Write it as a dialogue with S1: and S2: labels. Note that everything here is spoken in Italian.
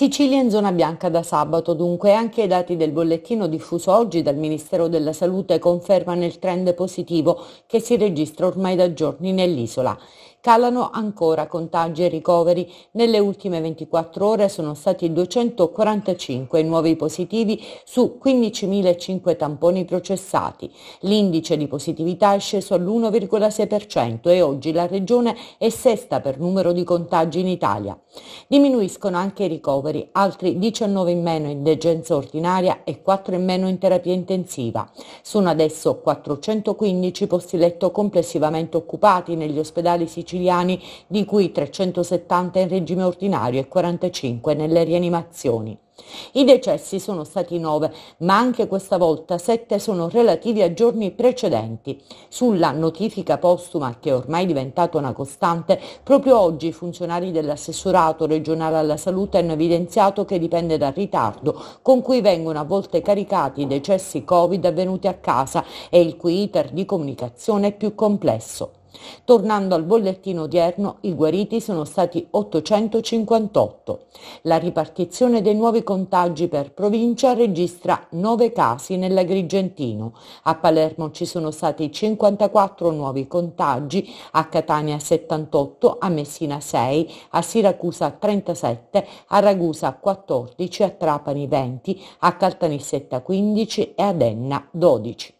S1: Sicilia in zona bianca da sabato, dunque anche i dati del bollettino diffuso oggi dal Ministero della Salute confermano il trend positivo che si registra ormai da giorni nell'isola. Calano ancora contagi e ricoveri. Nelle ultime 24 ore sono stati 245 nuovi positivi su 15.005 tamponi processati. L'indice di positività è sceso all'1,6% e oggi la regione è sesta per numero di contagi in Italia. Diminuiscono anche i ricoveri, altri 19 in meno in degenza ordinaria e 4 in meno in terapia intensiva. Sono adesso 415 posti letto complessivamente occupati negli ospedali siciliani siciliani, di cui 370 in regime ordinario e 45 nelle rianimazioni. I decessi sono stati 9, ma anche questa volta 7 sono relativi a giorni precedenti. Sulla notifica postuma, che è ormai diventata una costante, proprio oggi i funzionari dell'assessorato regionale alla salute hanno evidenziato che dipende dal ritardo con cui vengono a volte caricati i decessi Covid avvenuti a casa e il cui iter di comunicazione è più complesso. Tornando al bollettino odierno, i guariti sono stati 858. La ripartizione dei nuovi contagi per provincia registra 9 casi nell'Agrigentino. A Palermo ci sono stati 54 nuovi contagi, a Catania 78, a Messina 6, a Siracusa 37, a Ragusa 14, a Trapani 20, a Caltanissetta 15 e ad Enna 12.